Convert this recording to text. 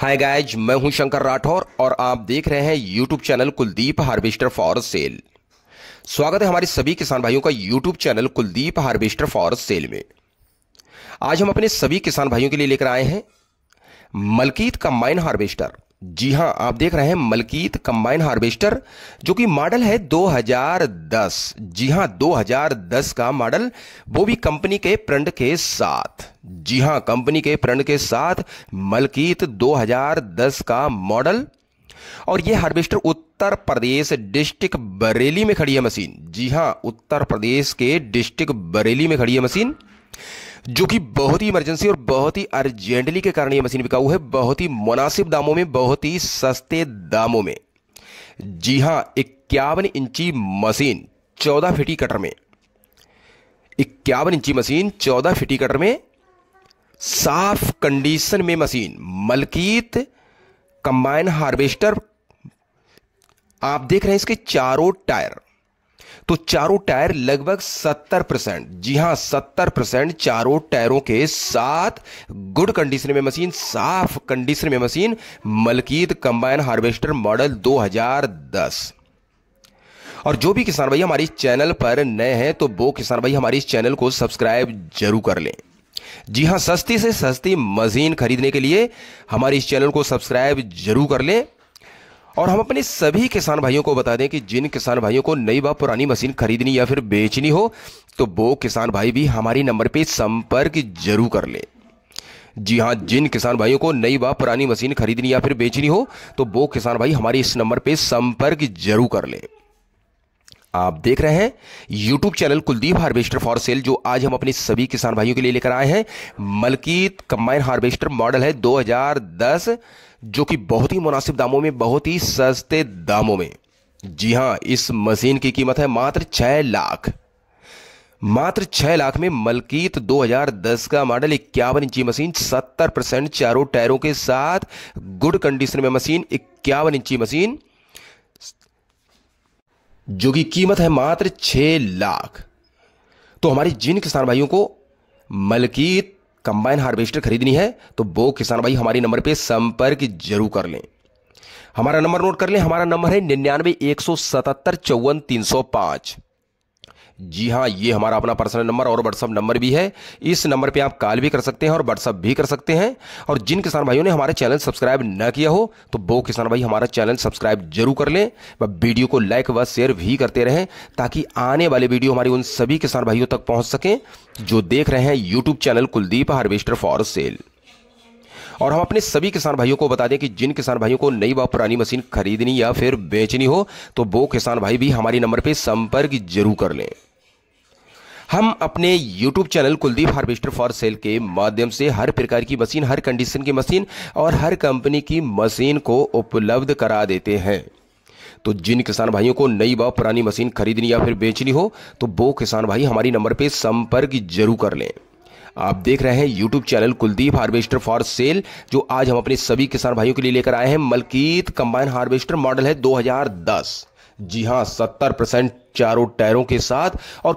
hi guys मैं हूं शंकर राठौर और आप देख रहे हैं YouTube channel Kuldeep harvester for sale स्वागत है हमारे सभी किसान भाइयों का YouTube channel Kuldeep harvester for sale में आज हम अपने सभी किसान भाइयों के लिए लेकर आए हैं मलकीत का माइन हार्वेस्टर जी हां आप देख रहे हैं मलकीत कंबाइन हार्वेस्टर जो कि मॉडल है 2010 जी हां 2010 का मॉडल वो भी कंपनी के प्रंड के साथ जी हां कंपनी के प्रंड के साथ मलकीत 2010 का मॉडल और ये हार्वेस्टर उत्तर प्रदेश डिस्ट्रिक्ट बरेली में खड़ी है मशीन जी हां उत्तर प्रदेश के डिस्ट्रिक्ट बरेली में खड़ी है मशीन जो कि बहुत ही इमरजेंसी और बहुत ही अर्जेंटली के कारण ये मशीन बिकाऊ है बहुत ही मुनासिब दामों में बहुत ही सस्ते दामों में जी हां इक्यावन इंची मशीन चौदह फिटी कटर में इक्यावन इंची मशीन चौदह फिटी कटर में साफ कंडीशन में मशीन मलकीत कंबाइन हार्वेस्टर आप देख रहे हैं इसके चारों टायर तो चारों टायर लगभग 70 परसेंट जी हां 70 परसेंट चारों टायरों के साथ गुड कंडीशन में मशीन साफ कंडीशन में machine Malkit combine harvester model 2010 और जो भी किसान भाई हमारे चैनल पर नए हैं तो वो किसान भाई हमारे इस चैनल को सब्सक्राइब जरूर कर लें जी हां सस्ती से सस्ती मशीन खरीदने के लिए हमारे इस चैनल को सब्सक्राइब जरूर कर लें और हम अपने सभी किसान भाइयों को बता दें कि जिन किसान भाइयों को नई व पुरानी मशीन खरीदनी या फिर बेचनी हो तो वो किसान भाई भी हमारे नंबर पर संपर्क जरूर कर ले जी हाँ जिन किसान भाइयों को नई व पुरानी मशीन खरीदनी या फिर बेचनी हो तो वो किसान भाई हमारे इस नंबर पर संपर्क जरूर कर लें आप देख रहे हैं YouTube channel Kuldeep harvester for sale जो आज हम अपने सभी किसान भाइयों के लिए लेकर आए हैं मलकीत कंबाइन हार्वेस्टर मॉडल है 2010 जो कि बहुत ही मुनासिब दामों में बहुत ही सस्ते दामों में जी हां इस मशीन की कीमत है मात्र छह लाख मात्र छह लाख में मलकीत 2010 का मॉडल इक्यावन इंची मशीन 70 परसेंट चारों टायरों के साथ गुड कंडीशन में मशीन इक्यावन इंची मशीन जो कि कीमत है मात्र छह लाख तो हमारे जिन किसान भाइयों को मलकीत कंबाइन हार्वेस्टर खरीदनी है तो वो किसान भाई हमारे नंबर पे संपर्क जरूर कर लें हमारा नंबर नोट कर लें हमारा नंबर है निन्यानवे एक सौ सतहत्तर चौवन तीन सौ पांच जी हाँ ये हमारा अपना पर्सनल नंबर और व्हाट्सअप नंबर भी है इस नंबर पर आप कॉल भी कर सकते हैं और व्हाट्सअप भी कर सकते हैं और जिन किसान भाइयों ने हमारे चैनल सब्सक्राइब न किया हो तो वो किसान भाई हमारा चैनल सब्सक्राइब जरूर कर लें व वीडियो को लाइक व शेयर भी करते रहें ताकि आने वाले वीडियो हमारे उन सभी किसान भाइयों तक पहुँच सकें जो देख रहे हैं YouTube channel Kuldeep harvester for sale और हम अपने सभी किसान भाइयों को बता दें कि जिन किसान भाइयों को नई व पुरानी मशीन खरीदनी या फिर बेचनी हो तो वो किसान भाई भी हमारे नंबर पर संपर्क जरूर कर लें हम अपने YouTube channel Kuldeep harvester for sale के माध्यम से हर प्रकार की मशीन हर कंडीशन की मशीन और हर कंपनी की मशीन को उपलब्ध करा देते हैं तो जिन किसान भाइयों को नई व पुरानी मशीन खरीदनी या फिर बेचनी हो तो वो किसान भाई हमारी नंबर पर संपर्क जरूर कर लें आप देख रहे हैं YouTube channel Kuldeep harvester for sale जो आज हम अपने सभी किसान भाइयों के लिए लेकर आए हैं मलकीत कंबाइन हार्वेस्टर मॉडल है 2010 जी हाँ 70 परसेंट चारों टायरों के साथ और